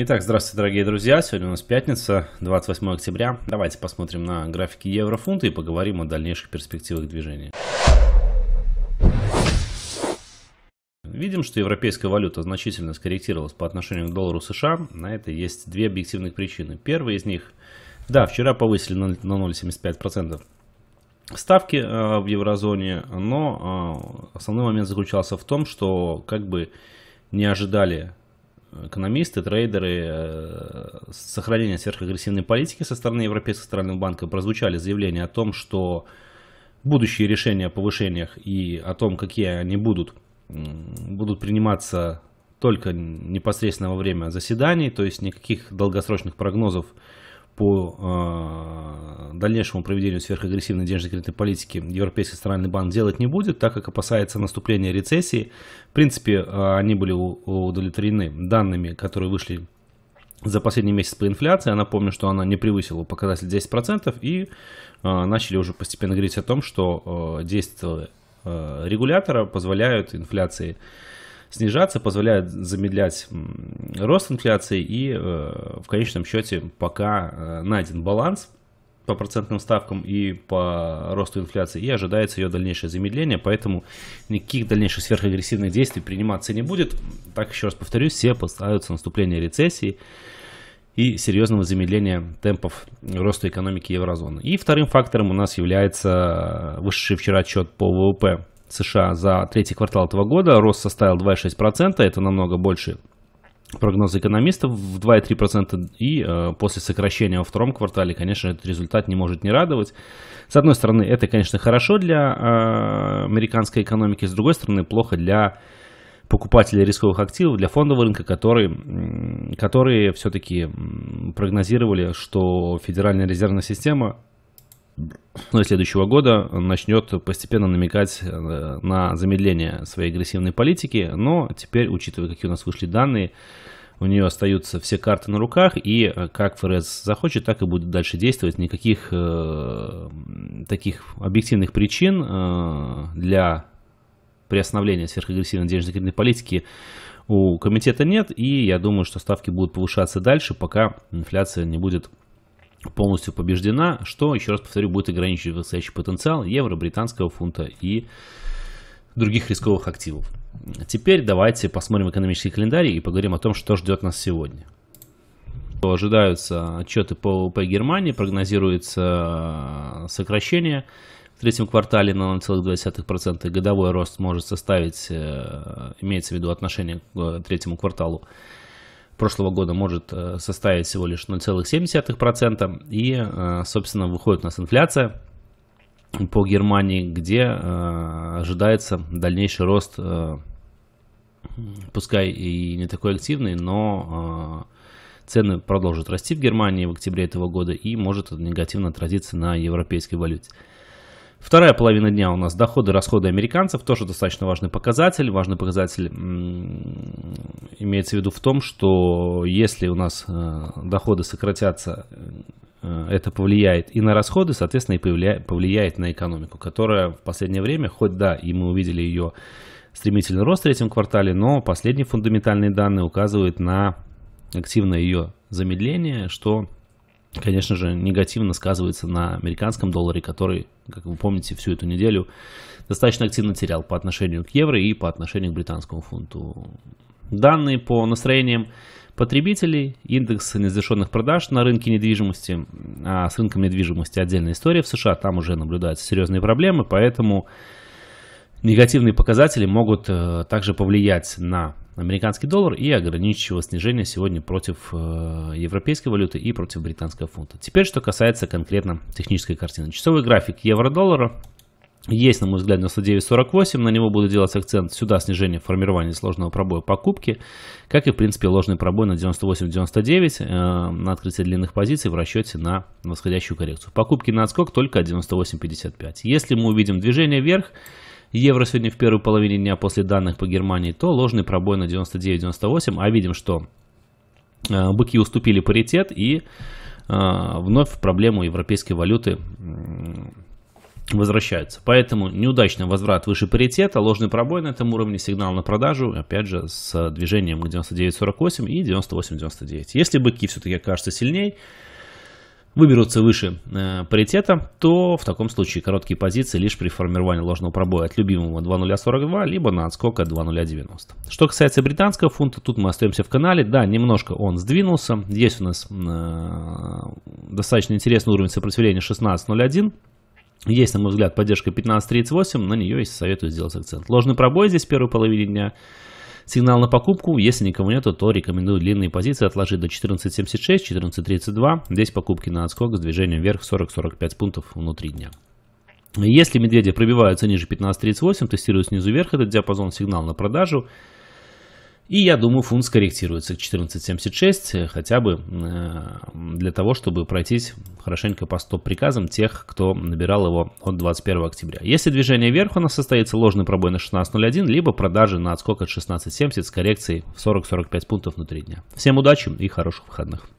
Итак, здравствуйте, дорогие друзья. Сегодня у нас пятница, 28 октября. Давайте посмотрим на графики еврофунта и поговорим о дальнейших перспективах движения. Видим, что европейская валюта значительно скорректировалась по отношению к доллару США. На это есть две объективных причины. Первая из них, да, вчера повысили на 0,75% ставки э, в еврозоне, но э, основной момент заключался в том, что как бы не ожидали экономисты, трейдеры с э, сохранения сверхагрессивной политики со стороны Европейского центрального банка прозвучали заявления о том, что будущие решения о повышениях и о том, какие они будут, будут приниматься только непосредственно во время заседаний, то есть никаких долгосрочных прогнозов по а, дальнейшему проведению сверхагрессивной денежно-кредитной политики Европейский центральный банк делать не будет, так как опасается наступления рецессии. В принципе, а, они были удовлетворены данными, которые вышли за последний месяц по инфляции. Я напомню, что она не превысила показатель 10% и а, начали уже постепенно говорить о том, что действия регулятора позволяют инфляции снижаться, позволяет замедлять рост инфляции и э, в конечном счете пока э, найден баланс по процентным ставкам и по росту инфляции, и ожидается ее дальнейшее замедление, поэтому никаких дальнейших сверхагрессивных действий приниматься не будет. Так, еще раз повторюсь, все поставятся наступление рецессии и серьезного замедления темпов роста экономики еврозоны. И вторым фактором у нас является э, вышедший вчера отчет по ВВП США за третий квартал этого года. Рост составил 2,6%, это намного больше прогнозы экономистов в 2,3%. И э, после сокращения во втором квартале, конечно, этот результат не может не радовать. С одной стороны, это, конечно, хорошо для э, американской экономики, с другой стороны, плохо для покупателей рисковых активов, для фондового рынка, которые, которые все-таки прогнозировали, что Федеральная резервная система весной ну, следующего года начнет постепенно намекать э, на замедление своей агрессивной политики, но теперь, учитывая, какие у нас вышли данные, у нее остаются все карты на руках, и э, как ФРС захочет, так и будет дальше действовать. Никаких э, таких объективных причин э, для приостановления сверхагрессивной денежно-кредитной политики у комитета нет, и я думаю, что ставки будут повышаться дальше, пока инфляция не будет полностью побеждена, что, еще раз повторю, будет ограничивать высочайший потенциал евро, британского фунта и других рисковых активов. Теперь давайте посмотрим экономический календарь и поговорим о том, что ждет нас сегодня. Ожидаются отчеты по ВВП Германии, прогнозируется сокращение в третьем квартале на 0,2%. Годовой рост может составить, э, имеется в виду отношение к э, третьему кварталу, прошлого года может э, составить всего лишь 0,7%. И, э, собственно, выходит у нас инфляция по Германии, где э, ожидается дальнейший рост, пускай и не такой активный, но цены продолжат расти в Германии в октябре этого года и может негативно отразиться на европейской валюте. Вторая половина дня у нас доходы, расходы американцев, тоже достаточно важный показатель. Важный показатель имеется в виду в том, что если у нас э, доходы сократятся, э, это повлияет и на расходы, соответственно, и повлияет на экономику, которая в последнее время, хоть да, и мы увидели ее стремительный рост в третьем квартале, но последние фундаментальные данные указывают на активное ее замедление, что конечно же, негативно сказывается на американском долларе, который, как вы помните, всю эту неделю достаточно активно терял по отношению к евро и по отношению к британскому фунту. Данные по настроениям потребителей, индекс незавершенных продаж на рынке недвижимости, а с рынком недвижимости отдельная история в США, там уже наблюдаются серьезные проблемы, поэтому негативные показатели могут э, также повлиять на американский доллар и ограничивало снижение сегодня против э, европейской валюты и против британского фунта. Теперь, что касается конкретно технической картины. Часовой график евро-доллара есть, на мой взгляд, 99.48, на него буду делать акцент сюда снижение формирования сложного пробоя покупки, как и, в принципе, ложный пробой на 98.99 э, на открытие длинных позиций в расчете на восходящую коррекцию. Покупки на отскок только 98.55. Если мы увидим движение вверх, евро сегодня в первой половине дня после данных по Германии, то ложный пробой на 99-98, а видим, что э, быки уступили паритет и э, вновь в проблему европейской валюты возвращаются. Поэтому неудачно возврат выше паритета, ложный пробой на этом уровне, сигнал на продажу, опять же, с движением 99.48 и 98.99. Если быки все-таки окажутся сильнее, выберутся выше э, паритета, то в таком случае короткие позиции лишь при формировании ложного пробоя от любимого 2.042, либо на отскок от 2.090. Что касается британского фунта, тут мы остаемся в канале. Да, немножко он сдвинулся. Здесь у нас э, достаточно интересный уровень сопротивления 16.01. Есть, на мой взгляд, поддержка 15.38, на нее и советую сделать акцент. Ложный пробой здесь в первой половине дня – Сигнал на покупку, если никого нету, то рекомендую длинные позиции отложить до 14.76, 14.32. Здесь покупки на отскок с движением вверх 40-45 пунктов внутри дня. Если медведи пробиваются ниже 15.38, тестируют снизу вверх этот диапазон сигнал на продажу. И я думаю, фунт скорректируется к 14.76, э, хотя бы э, для того, чтобы пройтись хорошенько по стоп-приказам тех, кто набирал его от 21 октября. Если движение вверх у нас состоится, ложный пробой на 16.01, либо продажи на отскок от 16.70 с коррекцией в 40-45 пунктов внутри дня. Всем удачи и хороших выходных.